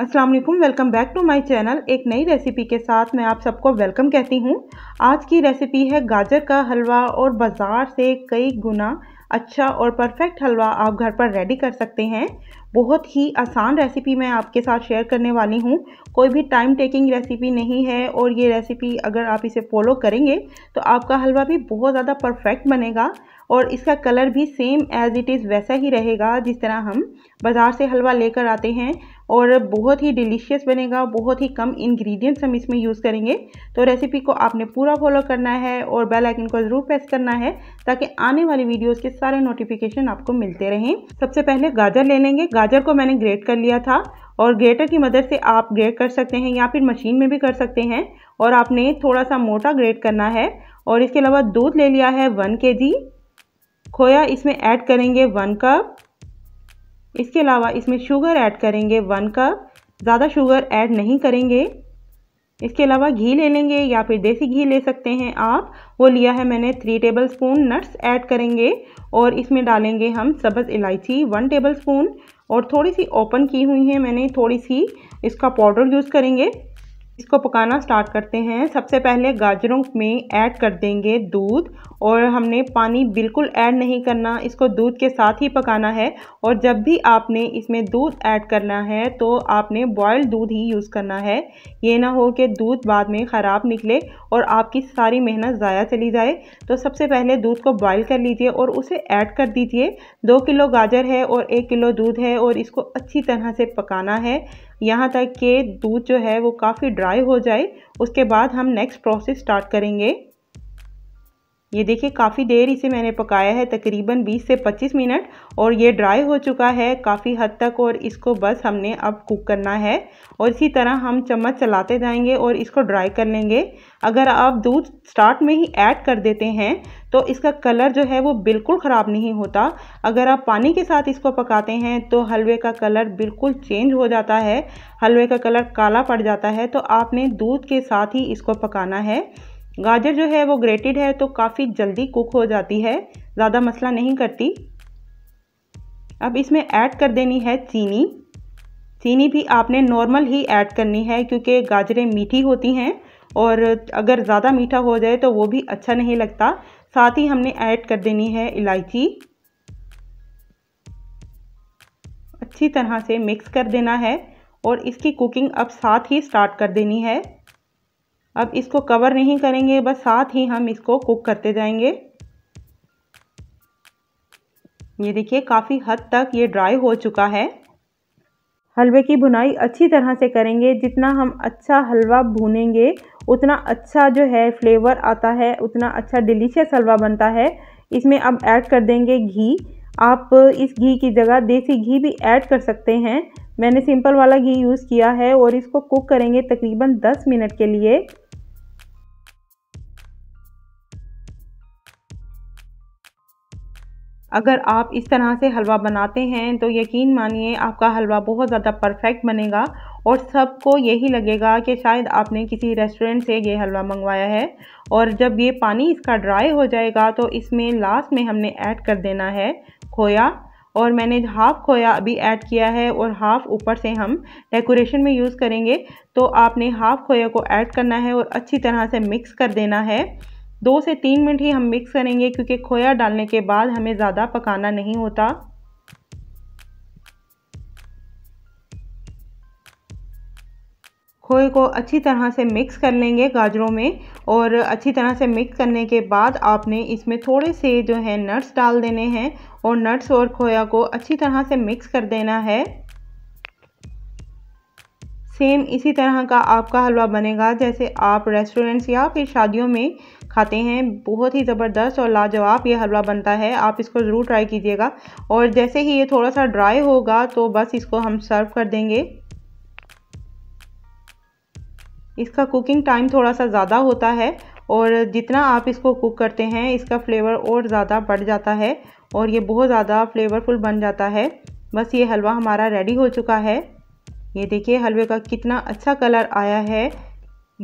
Aslam welcome back to my channel एक नई recipe के साथ मैं आप सबको वेलकम कहती हूँ आज की रेसिपी है गाजर का हलवा और बाज़ार से कई गुना अच्छा और परफेक्ट हलवा आप घर पर रेडी कर सकते हैं बहुत ही आसान रेसिपी मैं आपके साथ शेयर करने वाली हूँ कोई भी टाइम टेकिंग रेसिपी नहीं है और ये रेसिपी अगर आप इसे फॉलो करेंगे तो आपका हलवा भी बहुत ज़्यादा परफेक्ट बनेगा और इसका कलर भी सेम एज़ इट इज़ वैसा ही रहेगा जिस तरह हम बाज़ार से हलवा लेकर आते हैं और बहुत ही डिलीशियस बनेगा बहुत ही कम इंग्रेडिएंट्स हम इसमें यूज़ करेंगे तो रेसिपी को आपने पूरा फॉलो करना है और बेल आइकन को ज़रूर प्रेस करना है ताकि आने वाली वीडियोस के सारे नोटिफिकेशन आपको मिलते रहें सबसे पहले गाजर ले लेंगे गाजर को मैंने ग्रेट कर लिया था और ग्रेटर की मदद से आप ग्रेट कर सकते हैं या फिर मशीन में भी कर सकते हैं और आपने थोड़ा सा मोटा ग्रेट करना है और इसके अलावा दूध ले लिया है वन के खोया इसमें ऐड करेंगे वन कप इसके अलावा इसमें शुगर ऐड करेंगे वन कप ज़्यादा शुगर ऐड नहीं करेंगे इसके अलावा घी ले लेंगे या फिर देसी घी ले सकते हैं आप वो लिया है मैंने three tablespoon nuts add करेंगे और इसमें डालेंगे हम सब्ज़ इलायची वन टेबल स्पून और थोड़ी सी ओपन की हुई है मैंने थोड़ी सी इसका पाउडर यूज़ करेंगे इसको पकाना स्टार्ट करते हैं सबसे पहले गाजरों में ऐड कर देंगे दूध और हमने पानी बिल्कुल ऐड नहीं करना इसको दूध के साथ ही पकाना है और जब भी आपने इसमें दूध ऐड करना है तो आपने बॉयल दूध ही यूज़ करना है ये ना हो कि दूध बाद में ख़राब निकले और आपकी सारी मेहनत ज़ाया चली जाए तो सबसे पहले दूध को बॉयल कर लीजिए और उसे ऐड कर दीजिए दो किलो गाजर है और एक किलो दूध है और इसको अच्छी तरह से पकाना है यहाँ तक कि दूध जो है वो काफ़ी ड्राई हो जाए उसके बाद हम नेक्स्ट प्रोसेस स्टार्ट करेंगे ये देखिए काफ़ी देर इसे मैंने पकाया है तकरीबन 20 से 25 मिनट और ये ड्राई हो चुका है काफ़ी हद तक और इसको बस हमने अब कुक करना है और इसी तरह हम चम्मच चलाते जाएंगे और इसको ड्राई कर लेंगे अगर आप दूध स्टार्ट में ही ऐड कर देते हैं तो इसका कलर जो है वो बिल्कुल ख़राब नहीं होता अगर आप पानी के साथ इसको पकाते हैं तो हलवे का कलर बिल्कुल चेंज हो जाता है हलवे का कलर काला पड़ जाता है तो आपने दूध के साथ ही इसको पकाना है गाजर जो है वो ग्रेटेड है तो काफ़ी जल्दी कुक हो जाती है ज़्यादा मसला नहीं करती अब इसमें ऐड कर देनी है चीनी चीनी भी आपने नॉर्मल ही ऐड करनी है क्योंकि गाजरें मीठी होती हैं और अगर ज़्यादा मीठा हो जाए तो वो भी अच्छा नहीं लगता साथ ही हमने ऐड कर देनी है इलायची अच्छी तरह से मिक्स कर देना है और इसकी कुकिंग अब साथ ही स्टार्ट कर देनी है अब इसको कवर नहीं करेंगे बस साथ ही हम इसको कुक करते जाएंगे ये देखिए काफ़ी हद तक ये ड्राई हो चुका है हलवे की भुनाई अच्छी तरह से करेंगे जितना हम अच्छा हलवा भूनेंगे उतना अच्छा जो है फ्लेवर आता है उतना अच्छा डिलीशियस हलवा बनता है इसमें अब ऐड कर देंगे घी आप इस घी की जगह देसी घी भी ऐड कर सकते हैं मैंने सिंपल वाला घी यूज़ किया है और इसको कुक करेंगे तकरीबन 10 मिनट के लिए अगर आप इस तरह से हलवा बनाते हैं तो यकीन मानिए आपका हलवा बहुत ज़्यादा परफेक्ट बनेगा और सबको यही लगेगा कि शायद आपने किसी रेस्टोरेंट से ये हलवा मंगवाया है और जब ये पानी इसका ड्राई हो जाएगा तो इसमें लास्ट में हमने ऐड कर देना है खोया और मैंने हाफ़ खोया अभी ऐड किया है और हाफ़ ऊपर से हम डेकोरेशन में यूज़ करेंगे तो आपने हाफ़ खोया को ऐड करना है और अच्छी तरह से मिक्स कर देना है दो से तीन मिनट ही हम मिक्स करेंगे क्योंकि खोया डालने के बाद हमें ज़्यादा पकाना नहीं होता खोए को अच्छी तरह से मिक्स कर लेंगे गाजरों में और अच्छी तरह से मिक्स करने के बाद आपने इसमें थोड़े से जो है नट्स डाल देने हैं और नट्स और खोया को अच्छी तरह से मिक्स कर देना है सेम इसी तरह का आपका हलवा बनेगा जैसे आप रेस्टोरेंट्स या फिर शादियों में खाते हैं बहुत ही ज़बरदस्त और लाजवाब ये हलवा बनता है आप इसको ज़रूर ट्राई कीजिएगा और जैसे ही ये थोड़ा सा ड्राई होगा तो बस इसको हम सर्व कर देंगे इसका कुकिंग टाइम थोड़ा सा ज़्यादा होता है और जितना आप इसको कुक करते हैं इसका फ्लेवर और ज़्यादा बढ़ जाता है और ये बहुत ज़्यादा फ्लेवरफुल बन जाता है बस ये हलवा हमारा रेडी हो चुका है ये देखिए हलवे का कितना अच्छा कलर आया है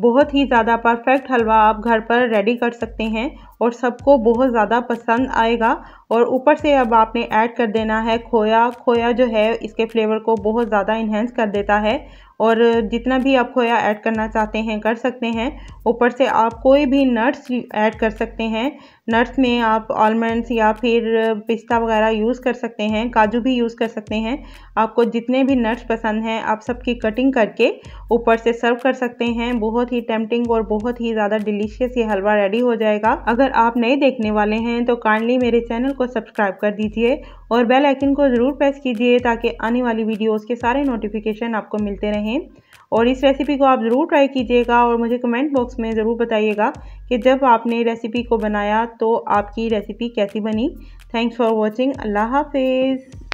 बहुत ही ज़्यादा परफेक्ट हलवा आप घर पर रेडी कर सकते हैं और सबको बहुत ज़्यादा पसंद आएगा और ऊपर से अब आपने ऐड कर देना है खोया खोया जो है इसके फ्लेवर को बहुत ज़्यादा इन्हेंस कर देता है और जितना भी आप खोया ऐड करना चाहते हैं कर सकते हैं ऊपर से आप कोई भी नट्स ऐड कर सकते हैं नट्स में आप आलमंड्स या फिर पिस्ता वगैरह यूज़ कर सकते हैं काजू भी यूज़ कर सकते हैं आपको जितने भी नट्स पसंद हैं आप सबकी कटिंग करके ऊपर से सर्व कर सकते हैं बहुत ही टेम्पटिंग और बहुत ही ज़्यादा डिलीशियस ये हलवा रेडी हो जाएगा अगर आप नए देखने वाले हैं तो काइंडली मेरे चैनल को सब्सक्राइब कर दीजिए और बेल आइकन को ज़रूर प्रेस कीजिए ताकि आने वाली वीडियोज़ के सारे नोटिफिकेशन आपको मिलते रहें रहें और इस रेसिपी को आप ज़रूर ट्राई कीजिएगा और मुझे कमेंट बॉक्स में ज़रूर बताइएगा कि जब आपने रेसिपी को बनाया तो आपकी रेसिपी कैसी बनी थैंक्स फॉर वॉचिंग अल्लाह हाफिज़